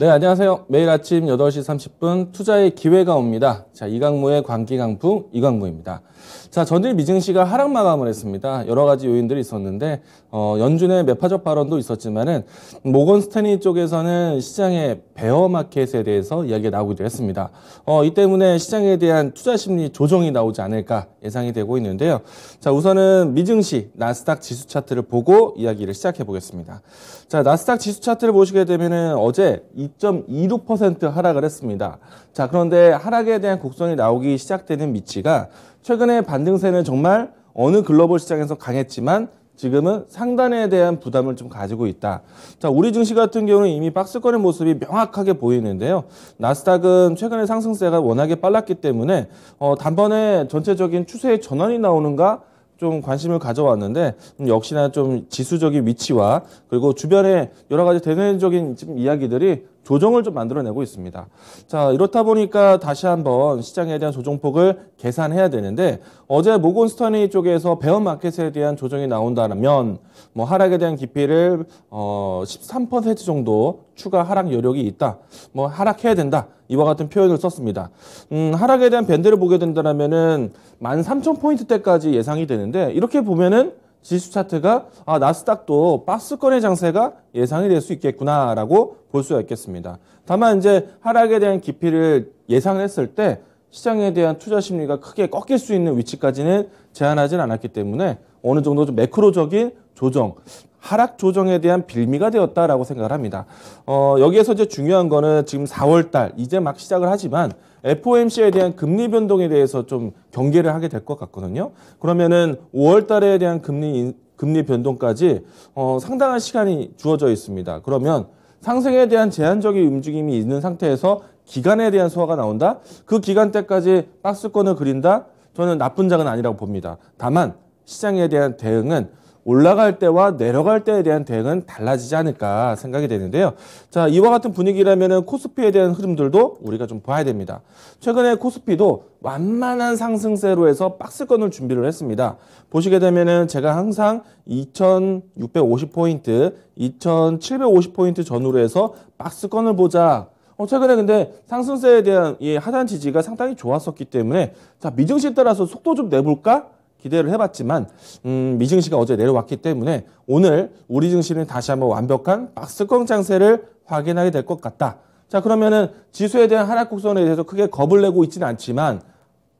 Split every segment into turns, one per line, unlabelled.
네, 안녕하세요. 매일 아침 8시 30분 투자의 기회가 옵니다. 자, 이강무의 광기 강풍 이강무입니다. 자, 전일 미증시가 하락 마감을 했습니다. 여러 가지 요인들이 있었는데 어, 연준의 매파적 발언도 있었지만은 모건 스탠리 쪽에서는 시장의 베어 마켓에 대해서 이야기가 나오기도 했습니다. 어, 이 때문에 시장에 대한 투자 심리 조정이 나오지 않을까 예상이 되고 있는데요. 자, 우선은 미증시 나스닥 지수 차트를 보고 이야기를 시작해 보겠습니다. 자, 나스닥 지수 차트를 보시게 되면은 어제 이2.26% 하락을 했습니다. 자, 그런데 하락에 대한 곡선이 나오기 시작되는 위치가 최근에 반등세는 정말 어느 글로벌 시장에서 강했지만 지금은 상단에 대한 부담을 좀 가지고 있다. 자, 우리 증시 같은 경우는 이미 박스권의 모습이 명확하게 보이는데요. 나스닥은 최근에 상승세가 워낙에 빨랐기 때문에 어, 단번에 전체적인 추세의 전환이 나오는가 좀 관심을 가져왔는데 음, 역시나 좀 지수적인 위치와 그리고 주변에 여러 가지 대내적인 이야기들이 조정을 좀 만들어내고 있습니다. 자, 이렇다 보니까 다시 한번 시장에 대한 조정폭을 계산해야 되는데 어제 모건스터이 쪽에서 배어 마켓에 대한 조정이 나온다면 뭐 하락에 대한 깊이를 어13% 정도 추가 하락 여력이 있다. 뭐 하락해야 된다. 이와 같은 표현을 썼습니다. 음, 하락에 대한 밴드를 보게 된다면은 13,000포인트 대까지 예상이 되는데 이렇게 보면은 지수 차트가 아, 나스닥도 박스권의 장세가 예상이 될 수 있겠구나라고 볼 수가 있겠습니다. 다만 이제 하락에 대한 깊이를 예상했을 때 시장에 대한 투자 심리가 크게 꺾일 수 있는 위치까지는 제한하진 않았기 때문에 어느 정도 좀 매크로적인 조정, 하락 조정에 대한 빌미가 되었다라고 생각을 합니다. 어, 여기에서 이제 중요한 거는 지금 4월 달 이제 막 시작을 하지만 FOMC에 대한 금리 변동에 대해서 좀 경계를 하게 될 것 같거든요. 그러면은 5월 달에 대한 금리 금리 변동까지 어, 상당한 시간이 주어져 있습니다. 그러면 상승에 대한 제한적인 움직임이 있는 상태에서 기간에 대한 소화가 나온다. 그 기간 때까지 박스권을 그린다. 저는 나쁜 장은 아니라고 봅니다. 다만 시장에 대한 대응은 올라갈 때와 내려갈 때에 대한 대응은 달라지지 않을까 생각이 되는데요. 자, 이와 같은 분위기라면 코스피에 대한 흐름들도 우리가 좀 봐야 됩니다. 최근에 코스피도 완만한 상승세로 해서 박스권을 준비를 했습니다. 보시게 되면 제가 항상 2650포인트, 2750포인트 전후로 해서 박스권을 보자. 어, 최근에 근데 상승세에 대한 이 하단 지지가 상당히 좋았었기 때문에 자, 미증시 따라서 속도 좀 내볼까? 기대를 해봤지만 음, 미증시가 어제 내려왔기 때문에 오늘 우리 증시는 다시 한번 완벽한 박스권 장세를 확인하게 될 것 같다. 자 그러면은 지수에 대한 하락 곡선에 대해서 크게 겁을 내고 있지는 않지만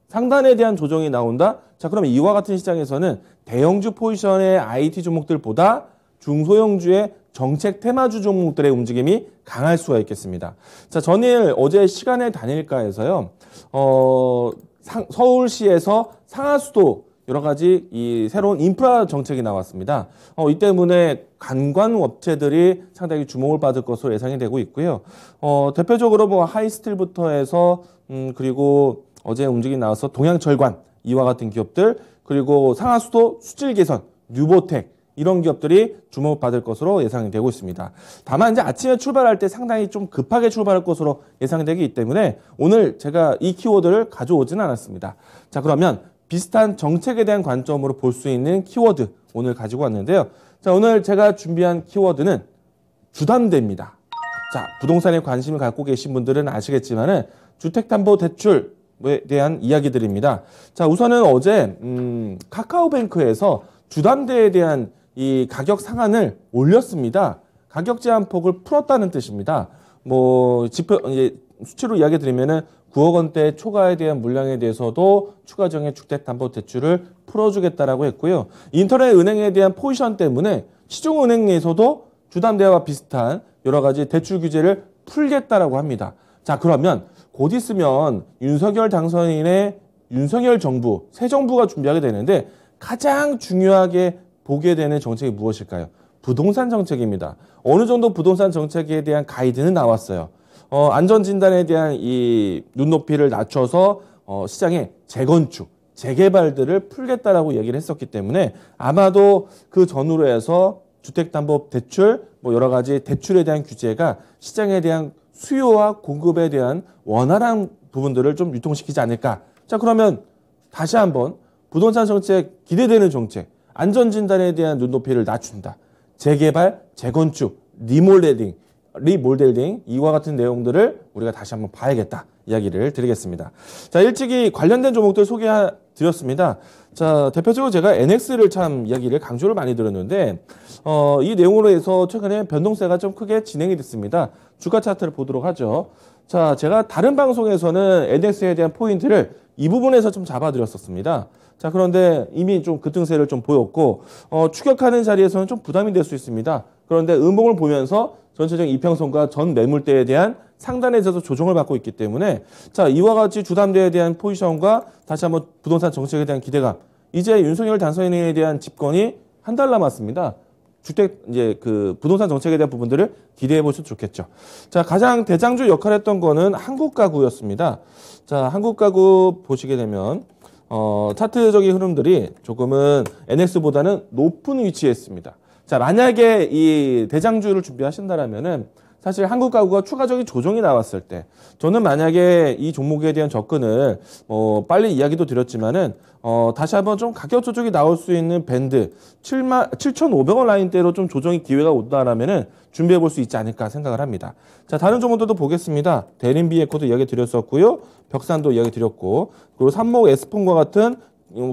상단에 대한 조정이 나온다. 자 그러면 이와 같은 시장에서는 대형주 포지션의 IT 종목들보다 중소형주의 정책 테마주 종목들의 움직임이 강할 수가 있겠습니다. 자 전일 어제 시간에 다닐까해서요 어, 상, 서울시에서 상하수도 여러 가지 이 새로운 인프라 정책이 나왔습니다. 어, 이 때문에 관광 업체들이 상당히 주목을 받을 것으로 예상이 되고 있고요. 어, 대표적으로 뭐 하이스틸부터 해서 음, 그리고 어제 움직임 나와서 동양철관 이와 같은 기업들 그리고 상하수도 수질 개선 뉴보텍 이런 기업들이 주목받을 것으로 예상이 되고 있습니다. 다만 이제 아침에 출발할 때 상당히 좀 급하게 출발할 것으로 예상되기 때문에 오늘 제가 이 키워드를 가져오지는 않았습니다. 자 그러면 비슷한 정책에 대한 관점으로 볼 수 있는 키워드 오늘 가지고 왔는데요. 자, 오늘 제가 준비한 키워드는 주담대입니다. 자, 부동산에 관심을 갖고 계신 분들은 아시겠지만은 주택담보대출에 대한 이야기들입니다. 자, 우선은 어제 음, 카카오뱅크에서 주담대에 대한 이 가격 상한을 올렸습니다. 가격 제한 폭을 풀었다는 뜻입니다. 뭐 지표 이제 수치로 이야기 드리면은 9억 원대 초과에 대한 물량에 대해서도 추가적인 주택담보대출을 풀어주겠다라고 했고요. 인터넷 은행에 대한 포지션 때문에 시중은행에서도 주담대와 비슷한 여러 가지 대출 규제를 풀겠다라고 합니다. 자 그러면 곧 있으면 윤석열 당선인의 윤석열 정부, 새 정부가 준비하게 되는데 가장 중요하게 보게 되는 정책이 무엇일까요? 부동산 정책입니다. 어느 정도 부동산 정책에 대한 가이드는 나왔어요. 어, 안전 진단에 대한 이 눈높이를 낮춰서 어, 시장에 재건축, 재개발들을 풀겠다라고 얘기를 했었기 때문에 아마도 그 전후로 해서 주택담보 대출, 뭐 여러 가지 대출에 대한 규제가 시장에 대한 수요와 공급에 대한 원활한 부분들을 좀 유통시키지 않을까. 자, 그러면 다시 한번 부동산 정책 기대되는 정책, 안전진단에 대한 눈높이를 낮춘다. 재개발, 재건축, 리몰델링리몰델링 이와 같은 내용들을 우리가 다시 한번 봐야겠다 이야기를 드리겠습니다. 자 일찍이 관련된 종목들 소개해 드렸습니다. 자 대표적으로 제가 NX를 참 이야기를 강조를 많이 들었는데 어, 이 내용으로 해서 최근에 변동세가 좀 크게 진행이 됐습니다. 주가 차트를 보도록 하죠. 자 제가 다른 방송에서는 NX에 대한 포인트를 이 부분에서 좀 잡아드렸었습니다. 자, 그런데 이미 좀 급등세를 좀 보였고, 어, 추격하는 자리에서는 좀 부담이 될 수 있습니다. 그런데 음봉을 보면서 전체적인 이평선과 전 매물대에 대한 상단에서도 조정을 받고 있기 때문에 자, 이와 같이 주담대에 대한 포지션과 다시 한번 부동산 정책에 대한 기대감. 이제 윤석열 당선인에 대한 집권이 한 달 남았습니다. 주택 이제 그 부동산 정책에 대한 부분들을 기대해 보셔도 좋겠죠. 자, 가장 대장주 역할을 했던 거는 한국 가구였습니다. 자, 한국 가구 보시게 되면 어, 차트적인 흐름들이 조금은 NX보다는 높은 위치에 있습니다. 자, 만약에 이 대장주를 준비하신다라면은 사실 한국 가구가 추가적인 조정이 나왔을 때 저는 만약에 이 종목에 대한 접근을 어, 빨리 이야기도 드렸지만은 어, 다시 한번 좀 가격 조정이 나올 수 있는 밴드 7만 7,500원 라인대로 좀 조정이 기회가 온다라면은 준비해 볼 수 있지 않을까 생각을 합니다. 자, 다른 종목들도 보겠습니다. 대림비 에코도 이야기 드렸었고요. 벽산도 이야기 드렸고 그리고 삼목 에스폰과 같은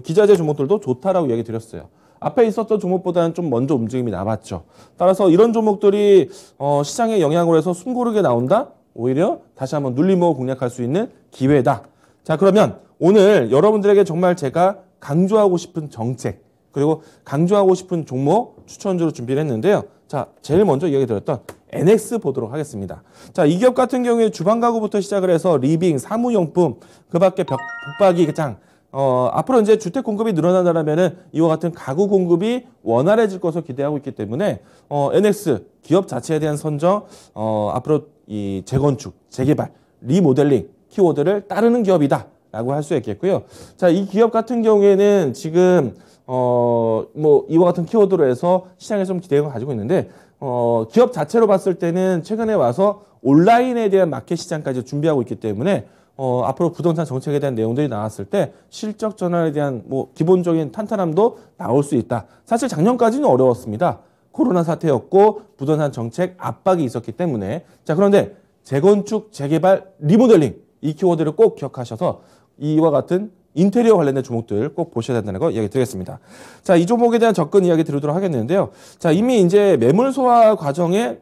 기자재 종목들도 좋다라고 이야기 드렸어요. 앞에 있었던 종목보다는 좀 먼저 움직임이 남았죠. 따라서 이런 종목들이 어, 시장의영향으로 해서 숨고르게 나온다? 오히려 다시 한번 눌리모 공략할 수 있는 기회다. 자, 그러면 오늘 여러분들에게 정말 제가 강조하고 싶은 정책 그리고 강조하고 싶은 종목 추천주로 준비를 했는데요. 자, 제일 먼저 이야기 드렸던 NX 보도록 하겠습니다. 자, 이 기업 같은 경우에 주방 가구부터 시작을 해서 리빙, 사무용품, 그 밖에 벽, 북박이 장, 어, 앞으로 이제 주택 공급이 늘어난다면은 라 이와 같은 가구 공급이 원활해질 것으로 기대하고 있기 때문에 어, NX 기업 자체에 대한 선정, 어, 앞으로 이 재건축, 재개발, 리모델링 키워드를 따르는 기업이다. 라고 할 수 있겠고요. 자, 이 기업 같은 경우에는 지금 어, 뭐, 이와 같은 키워드로 해서 시장에 좀 기대감을 가지고 있는데, 어, 기업 자체로 봤을 때는 최근에 와서 온라인에 대한 마켓 시장까지 준비하고 있기 때문에, 어, 앞으로 부동산 정책에 대한 내용들이 나왔을 때 실적 전환에 대한 뭐, 기본적인 탄탄함도 나올 수 있다. 사실 작년까지는 어려웠습니다. 코로나 사태였고, 부동산 정책 압박이 있었기 때문에. 자, 그런데 재건축, 재개발, 리모델링. 이 키워드를 꼭 기억하셔서 이와 같은 인테리어 관련된 종목들 꼭 보셔야 된다는 거 이야기 드리겠습니다. 자, 이 종목에 대한 접근 이야기 드리도록 하겠는데요. 자, 이미 이제 매물 소화 과정에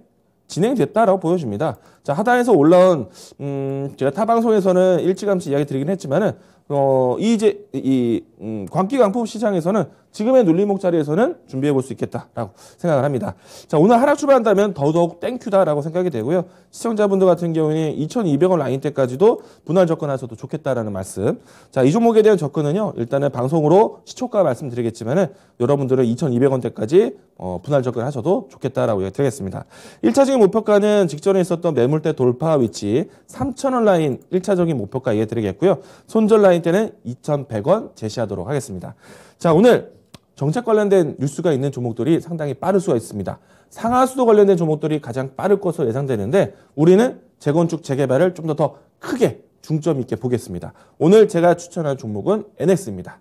진행됐다라고 보여집니다. 자, 하단에서 올라온, 음, 제가 타 방송에서는 일찌감치 이야기 드리긴 했지만은, 어, 이제, 이, 음, 광기 광품 시장에서는 지금의 눌림목 자리에서는 준비해 볼 수 있겠다라고 생각을 합니다. 자, 오늘 하락 출발한다면 더더욱 땡큐다라고 생각이 되고요. 시청자분들 같은 경우에는 2,200원 라인 때까지도 분할 접근하셔도 좋겠다라는 말씀. 자, 이 종목에 대한 접근은요, 일단은 방송으로 시초가 말씀드리겠지만은 여러분들은 2,200원 대까지 어, 분할 접근하셔도 좋겠다라고 이야기 드리겠습니다. 1차적인 목표가는 직전에 있었던 매물 매물대 돌파 위치 3,000원 라인 1차적인 목표가 이해드리겠고요. 손절 라인 때는 2,100원 제시하도록 하겠습니다. 자, 오늘 정책 관련된 뉴스가 있는 종목들이 상당히 빠를 수가 있습니다. 상하수도 관련된 종목들이 가장 빠를 것으로 예상되는데 우리는 재건축, 재개발을 좀 더 더 크게 중점 있게 보겠습니다. 오늘 제가 추천한 종목은 NX입니다.